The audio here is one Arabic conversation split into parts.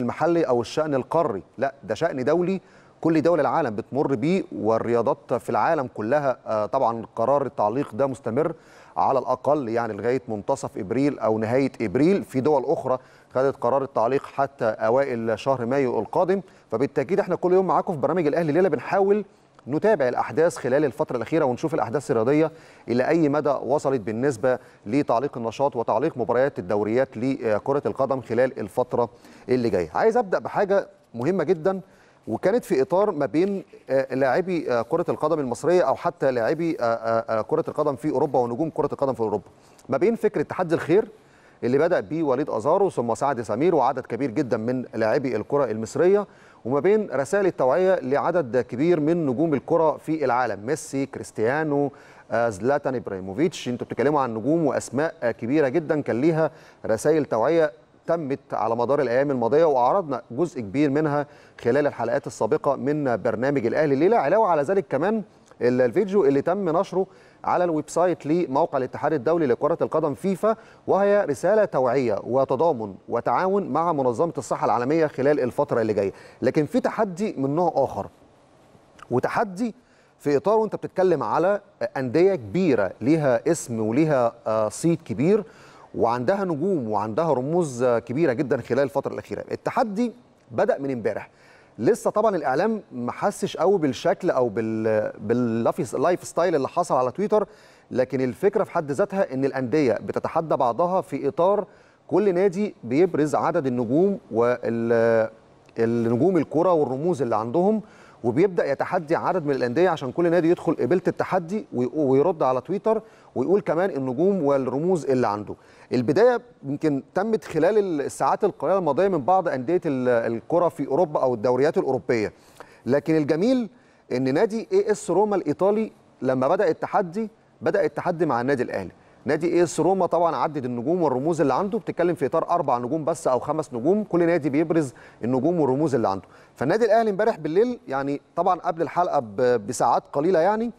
المحلي او الشان القاري لا ده شان دولي كل دول العالم بتمر بيه والرياضات في العالم كلها آه، طبعا قرار التعليق ده مستمر على الاقل يعني لغايه منتصف ابريل او نهايه ابريل في دول اخرى خدت قرار التعليق حتى اوائل شهر مايو القادم فبالتاكيد احنا كل يوم معاكم في برنامج الاهلي ليله بنحاول نتابع الأحداث خلال الفترة الأخيرة ونشوف الأحداث الرياضية إلى أي مدى وصلت بالنسبة لتعليق النشاط وتعليق مباريات الدوريات لكرة القدم خلال الفترة اللي جاية عايز أبدأ بحاجة مهمة جدا وكانت في إطار ما بين آه، لاعبي آه، كرة القدم المصرية أو حتى لاعبي آه، كرة القدم في أوروبا ونجوم كرة القدم في أوروبا ما بين فكرة تحدي الخير اللي بدأ بيه وليد أزارو ثم سعد سمير وعدد كبير جدا من لاعبي الكرة المصرية وما بين رسائل التوعيه لعدد كبير من نجوم الكره في العالم ميسي كريستيانو آه، زلاتان ابراهيموفيتش انتوا بتتكلموا عن نجوم واسماء كبيره جدا كان ليها رسائل توعيه تمت على مدار الايام الماضيه واعرضنا جزء كبير منها خلال الحلقات السابقه من برنامج الاهلي الليله علاوه على ذلك كمان الفيديو اللي تم نشره على الويب سايت لموقع الاتحاد الدولي لكرة القدم فيفا وهي رسالة توعية وتضامن وتعاون مع منظمة الصحة العالمية خلال الفترة اللي جاية لكن في تحدي من نوع آخر وتحدي في إطار وانت بتتكلم على أندية كبيرة ليها اسم وليها آه، صيت كبير وعندها نجوم وعندها رموز آه، كبيرة جدا خلال الفترة الأخيرة التحدي بدأ من امبارح لسه طبعا الاعلام ما حسش قوي بالشكل او بال باللايف ستايل اللي حصل على تويتر لكن الفكره في حد ذاتها ان الانديه بتتحدى بعضها في اطار كل نادي بيبرز عدد النجوم والنجوم الكره والرموز اللي عندهم وبيبدا يتحدي عدد من الانديه عشان كل نادي يدخل قبلت التحدي ويرد على تويتر ويقول كمان النجوم والرموز اللي عنده البدايه يمكن تمت خلال الساعات القليله الماضيه من بعض انديه الكره في اوروبا او الدوريات الاوروبيه لكن الجميل ان نادي اي اس روما الايطالي لما بدا التحدي بدا التحدي مع النادي الاهلي نادي اس ايه روما طبعا عدد النجوم والرموز اللي عنده بتتكلم في اطار اربع نجوم بس او خمس نجوم كل نادي بيبرز النجوم والرموز اللي عنده فالنادي الاهلي امبارح بالليل يعني طبعا قبل الحلقه بساعات قليله يعني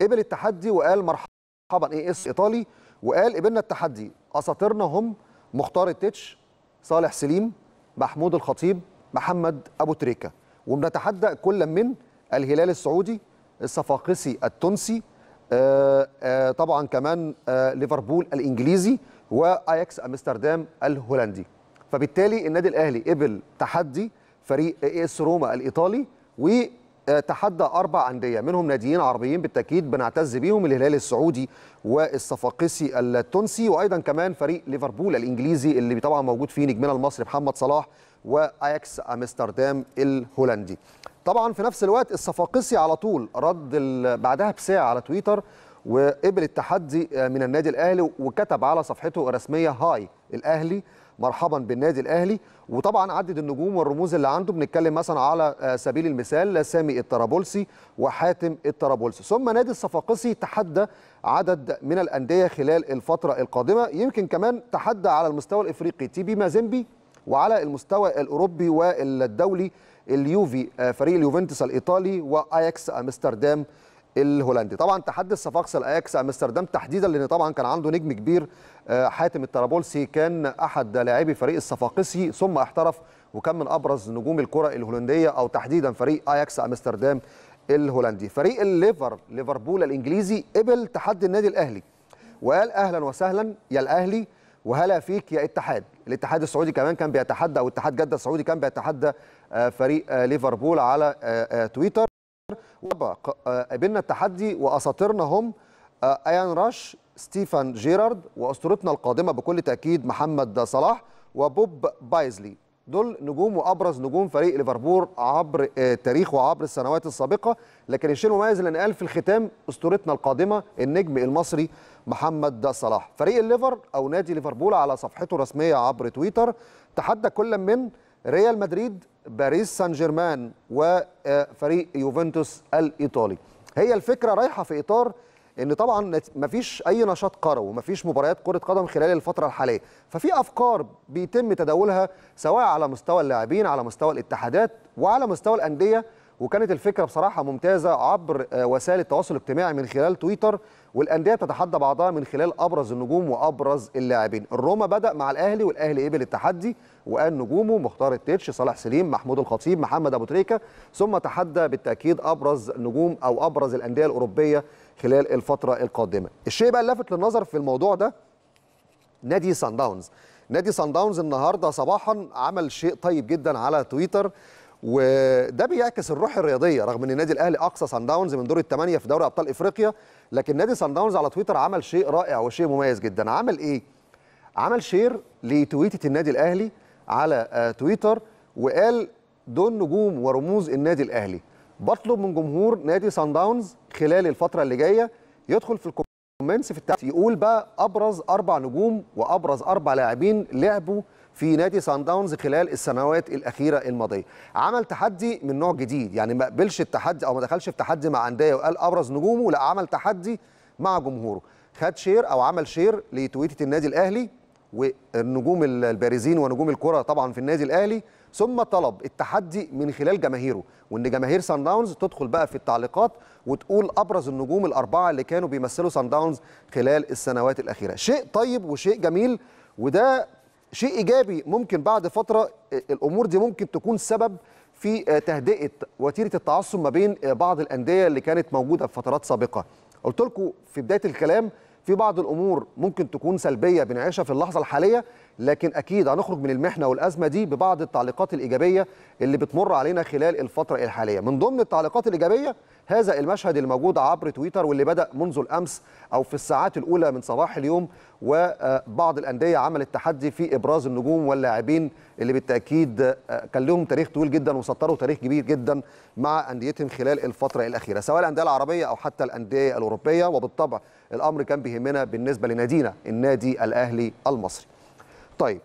قبل التحدي وقال مرحبا اي اس ايطالي وقال قبلنا التحدي اساطيرنا هم مختار التتش صالح سليم محمود الخطيب محمد ابو تريكه وبنتحدى كل من الهلال السعودي الصفاقسي التونسي آه، آه، طبعا كمان آه، ليفربول الانجليزي واياكس امستردام الهولندي فبالتالي النادي الاهلي قبل تحدي فريق اي اس روما الايطالي وتحدى اربع انديه منهم ناديين عربيين بالتاكيد بنعتز بيهم الهلال السعودي والصفاقسي التونسي وايضا كمان فريق ليفربول الانجليزي اللي طبعا موجود فيه نجمنا المصري محمد صلاح واياكس امستردام الهولندي طبعا في نفس الوقت الصفاقسي على طول رد بعدها بساعه على تويتر وقبل التحدي من النادي الاهلي وكتب على صفحته الرسميه هاي الاهلي مرحبا بالنادي الاهلي وطبعا عدد النجوم والرموز اللي عنده بنتكلم مثلا على آه، سبيل المثال سامي الطرابلسي وحاتم الطرابلسي ثم نادي الصفاقسي تحدى عدد من الانديه خلال الفتره القادمه يمكن كمان تحدى على المستوى الافريقي تيبي مازيمبي وعلى المستوى الاوروبي والدولي اليوفي آه، فريق اليوفنتوس الايطالي واياكس امستردام الهولندي طبعا تحدث صفاقس الاياكس امستردام تحديدا لان طبعا كان عنده نجم كبير آه، حاتم الطرابلسي كان احد لاعبي فريق الصفاقسي ثم احترف وكان من ابرز نجوم الكره الهولنديه او تحديدا فريق اياكس امستردام الهولندي فريق الليفر ليفربول الانجليزي قبل تحدي النادي الاهلي وقال اهلا وسهلا يا الاهلي وهلا فيك يا اتحاد الاتحاد السعودي كمان كان بيتحدى او اتحاد جده السعودي كان بيتحدى آه، فريق آه، ليفربول على آه، تويتر قابلنا التحدي واساطيرنا هم ايان راش ستيفان جيرارد واسطورتنا القادمه بكل تاكيد محمد صلاح وبوب بايزلي دول نجوم وابرز نجوم فريق ليفربول عبر آه، تاريخه وعبر السنوات السابقه لكن الشيء المميز اللي نقال في الختام اسطورتنا القادمه النجم المصري محمد صلاح فريق الليفر او نادي ليفربول على صفحته الرسميه عبر تويتر تحدى كل من ريال مدريد باريس سان جيرمان وفريق آه، يوفنتوس الايطالي هي الفكره رايحه في اطار ان طبعا مفيش اي نشاط كروي ومفيش مباريات كره قدم خلال الفتره الحاليه ففي افكار بيتم تداولها سواء على مستوى اللاعبين على مستوى الاتحادات وعلى مستوى الانديه وكانت الفكره بصراحه ممتازه عبر آه، وسائل التواصل الاجتماعي من خلال تويتر والانديه بتتحدى بعضها من خلال ابرز النجوم وابرز اللاعبين الروما بدا مع الاهلي والاهلي قبل التحدي وقال نجومه مختار التتش صالح سليم محمود الخطيب محمد ابو تريكه ثم تحدى بالتاكيد ابرز نجوم او ابرز الانديه الاوروبيه خلال الفتره القادمه الشيء بقى اللافت للنظر في الموضوع ده نادي سان داونز نادي سان داونز النهارده صباحا عمل شيء طيب جدا على تويتر وده بيعكس الروح الرياضيه رغم ان النادي الاهلي اقصى سان داونز من دور الثمانيه في دوري ابطال افريقيا لكن نادي سان داونز على تويتر عمل شيء رائع وشيء مميز جدا عمل ايه عمل شير لتويته النادي الاهلي على آه، تويتر وقال دول نجوم ورموز النادي الاهلي بطلب من جمهور نادي سان داونز خلال الفتره اللي جايه يدخل في الكومنتس في التعليقات يقول بقى ابرز اربع نجوم وابرز اربع لاعبين لعبوا في نادي سان داونز خلال السنوات الاخيره الماضيه عمل تحدي من نوع جديد يعني ما قبلش التحدي او ما دخلش في تحدي مع انديه وقال ابرز نجومه لا عمل تحدي مع جمهوره خد شير او عمل شير لتويته النادي الاهلي والنجوم البارزين ونجوم الكره طبعا في النادي الاهلي ثم طلب التحدي من خلال جماهيره وان جماهير سان داونز تدخل بقى في التعليقات وتقول ابرز النجوم الاربعه اللي كانوا بيمثلوا سان داونز خلال السنوات الاخيره شيء طيب وشيء جميل وده شيء ايجابي ممكن بعد فتره آه، الامور دي ممكن تكون سبب في آه، تهدئه وتيره التعصب ما بين آه، بعض الانديه اللي كانت موجوده في فترات سابقه قلت لكم في بدايه الكلام في بعض الامور ممكن تكون سلبيه بنعيشها في اللحظه الحاليه لكن اكيد هنخرج من المحنه والازمه دي ببعض التعليقات الايجابيه اللي بتمر علينا خلال الفتره الحاليه من ضمن التعليقات الايجابيه هذا المشهد الموجود عبر تويتر واللي بدا منذ الامس او في الساعات الاولى من صباح اليوم وبعض الانديه عملت تحدي في ابراز النجوم واللاعبين اللي بالتاكيد آه، كان لهم تاريخ طويل جدا وسطروا تاريخ كبير جدا مع انديتهم خلال الفتره الاخيره سواء الانديه العربيه او حتى الانديه الاوروبيه وبالطبع الامر كان بيهمنا بالنسبه لنادينا النادي الاهلي المصري طيب